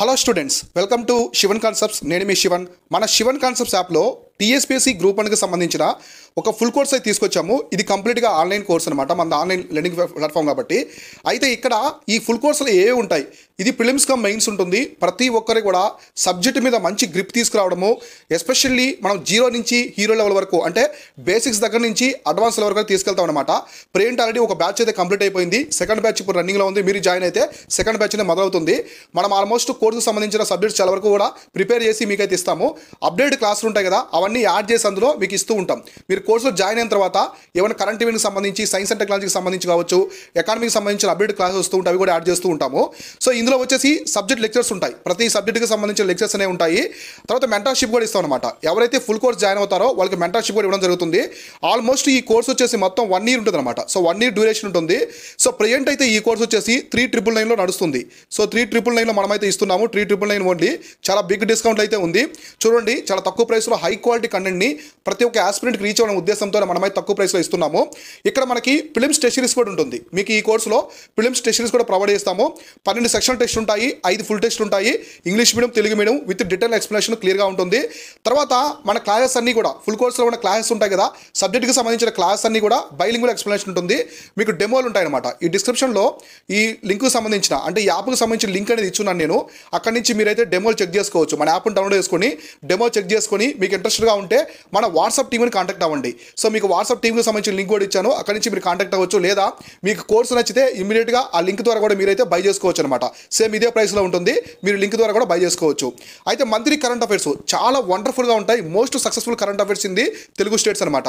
hello students welcome to Shivan concepts నేను మీ శివన్ మన శివన్ కాన్సెప్ట్స్ యాప్లో టీఎస్పిఎస్సి గ్రూప్ వన్కి సంబంధించిన ఒక ఫుల్ కోర్స్ అయితే తీసుకొచ్చాము ఇది కంప్లీట్గా ఆన్లైన్ కోర్స్ అనమాట మన ఆన్లైన్ లెర్నింగ్ ప్లాట్ఫామ్ కాబట్టి అయితే ఇక్కడ ఈ ఫుల్ కోర్సులు ఏవి ఉంటాయి ఇది ప్రిలిమ్స్ కమ్ మెయిన్స్ ఉంటుంది ప్రతి ఒక్కరి కూడా సబ్జెక్ట్ మీద మంచి గ్రిప్ తీసుకురావడము ఎస్పెషల్లీ మనం జీరో నుంచి హీరో లెవెల్ వరకు అంటే బేసిక్స్ దగ్గర నుంచి అడ్వాన్స్ లెవెల్ వరకు తీసుకెళ్తాం అనమాట ప్రేంట్ ఆల్రెడీ ఒక బ్యాచ్ అయితే కంప్లీట్ అయిపోయింది సెకండ్ బ్యాచ్ ఇప్పుడు రన్నింగ్లో ఉంది మీరు జాయిన్ అయితే సెకండ్ బ్యాచ్ అనేది మొదలవుతుంది మనం ఆల్మోస్ట్ కోర్సుకు సంబంధించిన సబ్జెక్ట్స్ చాలా వరకు కూడా ప్రిపేర్ చేసి మీకైతే ఇస్తాము అప్డేట్ క్లాసులు ఉంటాయి కదా అవన్నీ యాడ్ చేసి అందులో మీకు ఇస్తూ ఉంటాం మీరు కోర్సులో జాయిన్ అయిన తర్వాత ఏమైనా కరెంట్ ఈవెంట్కి సంబంధించి సైన్స్ అండ్ టెక్నాలజీకి సంబంధించి కావచ్చు ఎకానమీకి సంబంధించిన అప్డేట్ క్లాసెస్ వస్తూ ఉంటాయి అవి కూడా యాడ్ చేస్తూ ఉంటాము సో ఇందులో వచ్చేసి సబ్జెక్ట్ లెక్చర్స్ ఉంటాయి ప్రతి సబ్జెక్ట్కి సంబంధించిన లెక్చర్స్ అనేవి ఉంటాయి తర్వాత మెంటర్షిప్ కూడా ఇస్తాం అనమాట ఎవరైతే ఫుల్ కోర్స్ జాయిన్ అవుతారో వాళ్ళకి మెంటర్షిప్ కూడా ఇవ్వడం జరుగుతుంది ఆల్మోస్ట్ ఈ కోర్స్ వచ్చేసి మొత్తం వన్ ఇయర్ ఉంటుంది అనమాట సో వన్ ఇయర్ డ్యూరేషన్ ఉంటుంది సో ప్రజెంట్ అయితే ఈ కోర్స్ వచ్చేసి త్రీ ట్రిపుల్ నైన్లో నడుస్తుంది సో త్రీ ట్రిపుల్ నైన్లో మనమైతే ఇస్తున్నాము త్రీ ట్రిపుల్ నైన్ ఓన్లీ చాలా బిగ్ డిస్కౌంట్ అయితే ఉంది చూడండి చాలా తక్కువ ప్రైస్లో హై క్వాలిటీ కంటెంట్ని ప్రతి ఒక్క ఆస్పిరెంట్కి రీచ్ అవ్వడం ఉద్దేశంతో మనమైతే తక్కువ ప్రైస్లో ఇస్తున్నాము ఇక్కడ మనకి ఫిలిమ్స్ టెస్టరీస్ కూడా ఉంటుంది మీకు ఈ కోర్సులో ఫిలిమ్స్ టెస్టరీస్ కూడా ప్రొవైడ్ చేస్తాము పన్నెండు సెక్షన్ టెస్ట్ ఉంటాయి ఐదు ఫుల్ టెస్ట్ ఉంటాయి English medium Telugu medium with detail explanation క్లియర్గా ఉంటుంది తర్వాత మన క్లాసెస్ అన్నీ కూడా ఫుల్ కోర్సులో ఉన్న క్లాసెస్ ఉంటాయి కదా సబ్జెక్ట్కి సంబంధించిన క్లాసెస్ అన్నీ కూడా బైలింగ్ ఎక్స్ప్లెనేషన్ ఉంటుంది మీకు డెమోలు ఉంటాయన్నమాట ఈ డిస్క్రిప్షన్లో ఈ లింక్కు సంబంధించిన అంటే ఈ యాప్కి సంబంధించిన లింక్ అనేది ఇచ్చున్నాను నేను అక్కడి నుంచి మీరైతే డెమోలు చెక్ చేసుకోవచ్చు మన యాప్ను డౌన్లోడ్ చేసుకొని డెమో చెక్ చేసుకొని మీకు ఇంట్రెస్ట్గా ఉంటే మన వాట్సాప్ టీమ్ని కాంటాక్ట్ అవ్వండి చేసుకోండి సో మీకు వాట్సాప్ టీమ్కి సంబంధించిన లింక్ కూడా ఇచ్చాను అక్కడి నుంచి మీరు కాంటాక్ట్ అవ్వచ్చు లేదా మీకు కోర్సు నచ్చితే ఇమీడియట్గా ఆ లింక్ ద్వారా కూడా మీరైతే బై చేసుకోవచ్చు అనమాట సేమ్ ఇదే ప్రైస్లో ఉంటుంది మీరు లింక్ ద్వారా కూడా బై చేసుకోవచ్చు అయితే మంత్లీ కరెంట్ అఫైర్స్ చాలా వండర్ఫుల్గా ఉంటాయి మోస్ట్ సక్సెస్ఫుల్ కరెంట్ అఫైర్స్ ఇది తెలుగు స్టేట్స్ అనమాట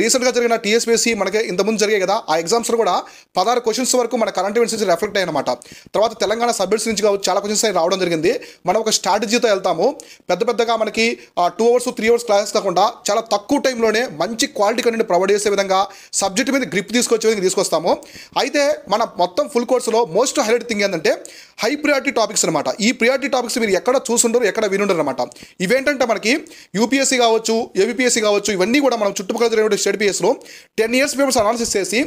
రీసెంట్గా జరిగిన టీఎస్పీఎస్సీ మనకి ఇంతకుముందు జరిగాయి కదా ఆ ఎగ్జామ్స్లో కూడా పదహారు క్వశ్చన్స్ వరకు మన కరెంట్ అఫేర్స్ నుంచి రిఫ్లెక్ట్ అయ్యనమాట తర్వాత తెలంగాణ సబ్జెక్ట్స్ నుంచి కావచ్చు చాలా క్వశ్చన్స్ అయితే రావడం జరిగింది మనం ఒక స్ట్రాటజీతో వెళ్తాము పెద్ద పెద్దగా మనకి two hours three hours classes కాకుండా చాలా తక్కువ టైంలోనే మంచి క్వాలిటీ కంటెంట్ ప్రొవైడ్ చేసే విధంగా సబ్జెక్ట్ మీద గ్రిప్ తీసుకొచ్చే విధంగా తీసుకొస్తాము అయితే మన మొత్తం ఫుల్ కోర్సులో మోస్ట్ హైలైట్ థింగ్ ఏంటంటే హై ప్రియారిటీ టాపిక్స్ అనమాట ఈ ప్రియారిటీ టాపిక్స్ మీరు ఎక్కడ చూసుండరు ఎక్కడ వినుండరు అనమాట ఇవేంటంటే మనకి యూపీఎస్సీ కావచ్చు ఏబిపిఎస్సీ కావచ్చు ఇవన్నీ కూడా మనం చుట్టుపక్కల జరిగినటువంటి స్టేట్ పిఎస్లో టెన్ ఇయర్స్ పేపర్స్ అనాలిసిస్ చేసి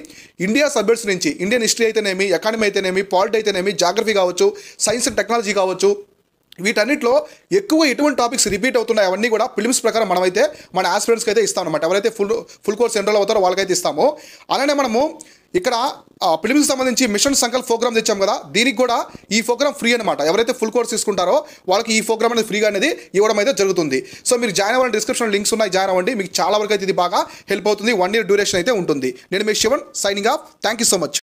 ఇండియా సబ్జెక్ట్స్ నుంచి ఇండియన్ హిస్టరీ అయితేనేమి ఎకానమీ అయితేనేమి పాలిటీ అయితేనేమి జాగ్రఫీ కావచ్చు సైన్స్ అండ్ టెక్నాలజీ కావచ్చు వీటన్నిటిలో ఎక్కువ ఎటువంటి టాపిక్స్ రిపీట్ అవుతున్నాయి అవన్నీ కూడా ఫిలిమ్స్ ప్రకారం మనమైతే మన ఆస్పిరెంట్స్కి అయితే ఇస్తాం అనమాట ఎవరైతే ఫుల్ ఫుల్ కోర్స్ సెంటర్లో అవుతారో వాళ్ళకైతే ఇస్తాము అలానే మనము ఇక్కడ ఫిలిమ్స్ సంబంధించి మిషన్ సంకల్ప ప్రోగ్రామ్ తెచ్చాం కదా దీనికి కూడా ఈ ప్రోగ్రామ్ ఫ్రీ అనమాట ఎవరైతే ఫుల్ కోర్స్ తీసుకుంటారో వాళ్ళకి ఈ ప్రోగ్రామ్ అనేది ఫ్రీగా అనేది ఇవ్వడం అయితే జరుగుతుంది సో మీరు జాయిన్ అవ్వండి డిస్క్రిప్షన్ లింక్స్ ఉన్నాయి జాయిన్ అవ్వండి మీకు చాలా వరకు అయితే ఇది బాగా హెల్ప్ అవుతుంది వన్ ఇయర్ డ్యూరేషన్ అయితే ఉంటుంది నేను మీ Shivan signing off thank you so much